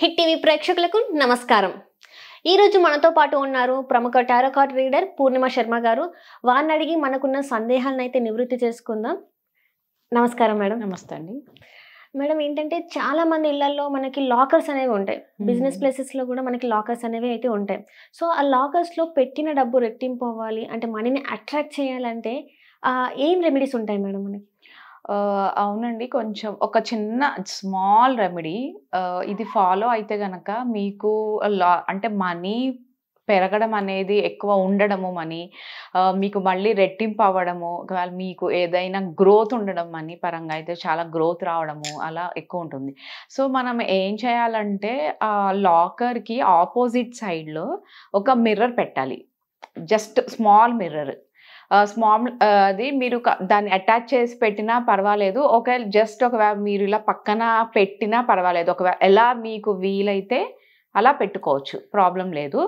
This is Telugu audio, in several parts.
హిట్ టీవీ ప్రేక్షకులకు నమస్కారం ఈరోజు మనతో పాటు ఉన్నారు ప్రముఖ టారోకాట్ రీడర్ పూర్ణిమ శర్మ గారు వారిని అడిగి మనకున్న సందేహాలను అయితే నివృత్తి చేసుకుందాం నమస్కారం మేడం నమస్తే అండి మేడం ఏంటంటే చాలా మంది ఇళ్లలో మనకి లాకర్స్ అనేవి ఉంటాయి బిజినెస్ ప్లేసెస్లో కూడా మనకి లాకర్స్ అనేవి అయితే ఉంటాయి సో ఆ లాకర్స్లో పెట్టిన డబ్బు రెట్టింపు అవ్వాలి అంటే మనీని అట్రాక్ట్ చేయాలంటే ఏం రెమెడీస్ ఉంటాయి మేడం మనకి అవునండి కొంచెం ఒక చిన్న స్మాల్ రెమెడీ ఇది ఫాలో అయితే గనక మీకు లా అంటే మనీ పెరగడం అనేది ఎక్కువ ఉండడము మనీ మీకు మళ్ళీ రెట్టింపు అవ్వడము ఒకవేళ మీకు ఏదైనా గ్రోత్ ఉండడం మనీ పరంగా అయితే చాలా గ్రోత్ రావడము అలా ఎక్కువ ఉంటుంది సో మనం ఏం చేయాలంటే ఆ లాకర్కి ఆపోజిట్ సైడ్లో ఒక మిర్రర్ పెట్టాలి జస్ట్ స్మాల్ మిర్రర్ స్మాల్ అది మీరు దాన్ని అటాచ్ చేసి పెట్టినా పర్వాలేదు ఒకవేళ జస్ట్ ఒకవేళ మీరు ఇలా పక్కన పెట్టినా పర్వాలేదు ఒకవేళ ఎలా మీకు వీలైతే అలా పెట్టుకోవచ్చు ప్రాబ్లం లేదు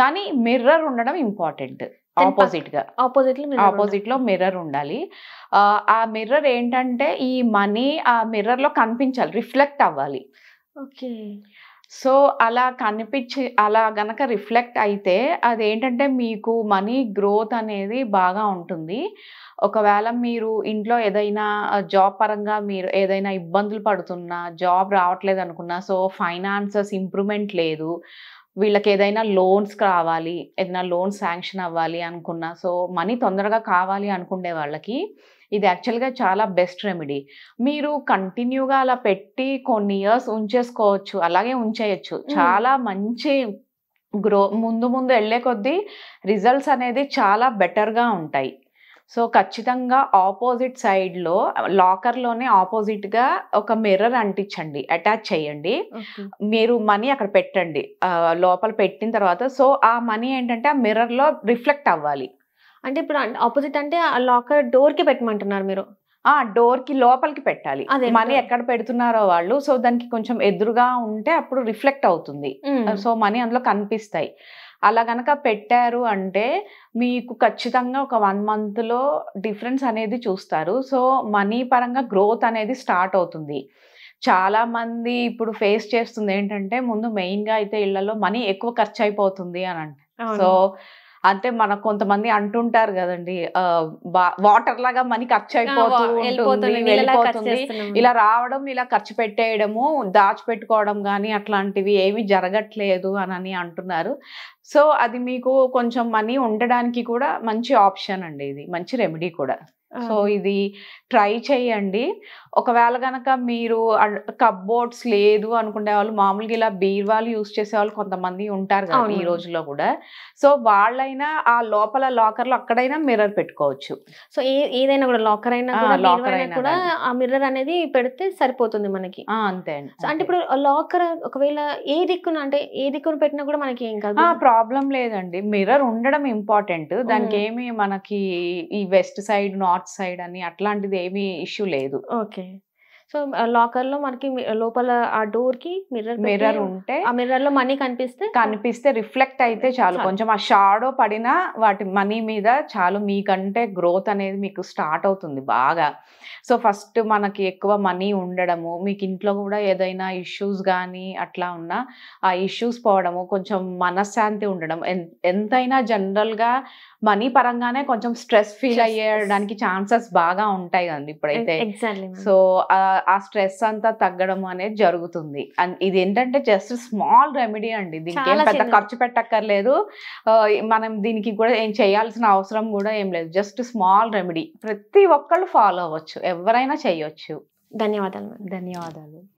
కానీ మిర్రర్ ఉండడం ఇంపార్టెంట్ ఆపోజిట్ గా ఆపోజిట్ లో ఆపోజిట్ లో మిర్రర్ ఉండాలి ఆ మిర్రర్ ఏంటంటే ఈ మనీ ఆ మిర్రర్ లో కనిపించాలి రిఫ్లెక్ట్ అవ్వాలి ఓకే సో అలా కనిపించి అలా గనక రిఫ్లెక్ట్ అయితే అదేంటంటే మీకు మనీ గ్రోత్ అనేది బాగా ఉంటుంది ఒకవేళ మీరు ఇంట్లో ఏదైనా జాబ్ పరంగా మీరు ఏదైనా ఇబ్బందులు పడుతున్నా జాబ్ రావట్లేదు అనుకున్నా సో ఫైనాన్సెస్ ఇంప్రూవ్మెంట్ లేదు వీళ్ళకి ఏదైనా లోన్స్ కావాలి ఏదైనా లోన్ శాంక్షన్ అవ్వాలి అనుకున్నా సో మనీ తొందరగా కావాలి అనుకునే వాళ్ళకి ఇది యాక్చువల్గా చాలా బెస్ట్ రెమెడీ మీరు కంటిన్యూగా అలా పెట్టి కొన్ని ఇయర్స్ ఉంచేసుకోవచ్చు అలాగే ఉంచేయచ్చు చాలా మంచి గ్రో ముందు ముందు వెళ్ళే కొద్దీ రిజల్ట్స్ అనేది చాలా బెటర్గా ఉంటాయి సో ఖచ్చితంగా ఆపోజిట్ సైడ్లో లాకర్లోనే ఆపోజిట్గా ఒక మిర్రర్ అంటించండి అటాచ్ చేయండి మీరు మనీ అక్కడ పెట్టండి లోపల పెట్టిన తర్వాత సో ఆ మనీ ఏంటంటే ఆ మిర్రర్లో రిఫ్లెక్ట్ అవ్వాలి అంటే ఇప్పుడు ఆపోజిట్ అంటే ఆ లాకర్ డోర్ కి పెట్టమంటున్నారు మీరు ఆ డోర్ కి లోపలికి పెట్టాలి అదే మనీ ఎక్కడ పెడుతున్నారో వాళ్ళు సో దానికి కొంచెం ఎదురుగా ఉంటే అప్పుడు రిఫ్లెక్ట్ అవుతుంది సో మనీ అందులో కనిపిస్తాయి అలా గనక పెట్టారు అంటే మీకు ఖచ్చితంగా ఒక వన్ మంత్ లో డిఫరెన్స్ అనేది చూస్తారు సో మనీ పరంగా గ్రోత్ అనేది స్టార్ట్ అవుతుంది చాలా మంది ఇప్పుడు ఫేస్ చేస్తుంది ఏంటంటే ముందు మెయిన్గా అయితే ఇళ్లలో మనీ ఎక్కువ ఖర్చు అయిపోతుంది అని అంటే సో అంటే మనకు కొంతమంది అంటుంటారు కదండి వాటర్ లాగా మనీ ఖర్చు అయిపోతుంది ఇలా రావడం ఇలా ఖర్చు పెట్టేయడము దాచిపెట్టుకోవడం కానీ అట్లాంటివి ఏమి జరగట్లేదు అని అంటున్నారు సో అది మీకు కొంచెం మనీ ఉండడానికి కూడా మంచి ఆప్షన్ అండి ఇది మంచి రెమెడీ కూడా సో ఇది ట్రై చేయండి ఒకవేళ కనుక మీరు కప్బోర్డ్స్ లేదు అనుకునే వాళ్ళు మామూలుగా ఇలా బీర్వాలు యూజ్ చేసేవాళ్ళు కొంతమంది ఉంటారు కదా ఈ రోజుల్లో కూడా సో వాళ్ళైనా ఆ లోపల లాకర్ లో అక్కడైనా మిర్రర్ పెట్టుకోవచ్చు సో ఏదైనా కూడా లాకర్ అయినా లాకర్ అయినా కూడా ఆ మిర్రర్ అనేది పెడితే సరిపోతుంది మనకి అంతే అంటే ఇప్పుడు లాకర్ ఒకవేళ ఏ దిక్కున అంటే ఏ దిక్కున పెట్టినా కూడా మనకి ఏం కాదు ప్రాబ్లం లేదండి మిర్రర్ ఉండడం ఇంపార్టెంట్ దానికి ఏమి మనకి ఈ వెస్ట్ సైడ్ నార్త్ సైడ్ అని అట్లాంటిది ఏమి ఇష్యూ లేదు ఓకే సో లాకర్ లో మనకి లోపల ఆ డోర్ కి మిర్రర్ మిర్రర్ ఉంటే ఆ మిర్రర్ లో మనీ కనిపిస్తే కనిపిస్తే రిఫ్లెక్ట్ అయితే చాలు కొంచెం ఆ షాడో పడినా వాటి మనీ మీద చాలు మీకంటే గ్రోత్ అనేది మీకు స్టార్ట్ అవుతుంది బాగా సో ఫస్ట్ మనకి ఎక్కువ మనీ ఉండడము మీకు ఇంట్లో కూడా ఏదైనా ఇష్యూస్ కానీ అట్లా ఉన్నా ఆ ఇష్యూస్ పోవడము కొంచెం మనశ్శాంతి ఉండడం ఎంతైనా జనరల్గా మనీ పరంగానే కొంచెం స్ట్రెస్ ఫీల్ అయ్యడానికి ఛాన్సెస్ బాగా ఉంటాయి కదండి ఇప్పుడైతే సో ఆ స్ట్రెస్ అంతా తగ్గడం అనేది జరుగుతుంది అండ్ ఇది ఏంటంటే జస్ట్ స్మాల్ రెమెడీ అండి దీనికి పెద్ద ఖర్చు పెట్టక్కర్లేదు మనం దీనికి కూడా ఏం చేయాల్సిన అవసరం కూడా ఏం లేదు జస్ట్ స్మాల్ రెమెడీ ప్రతి ఒక్కళ్ళు ఫాలో అవ్వచ్చు ఎవరైనా చేయొచ్చు ధన్యవాదాలు ధన్యవాదాలు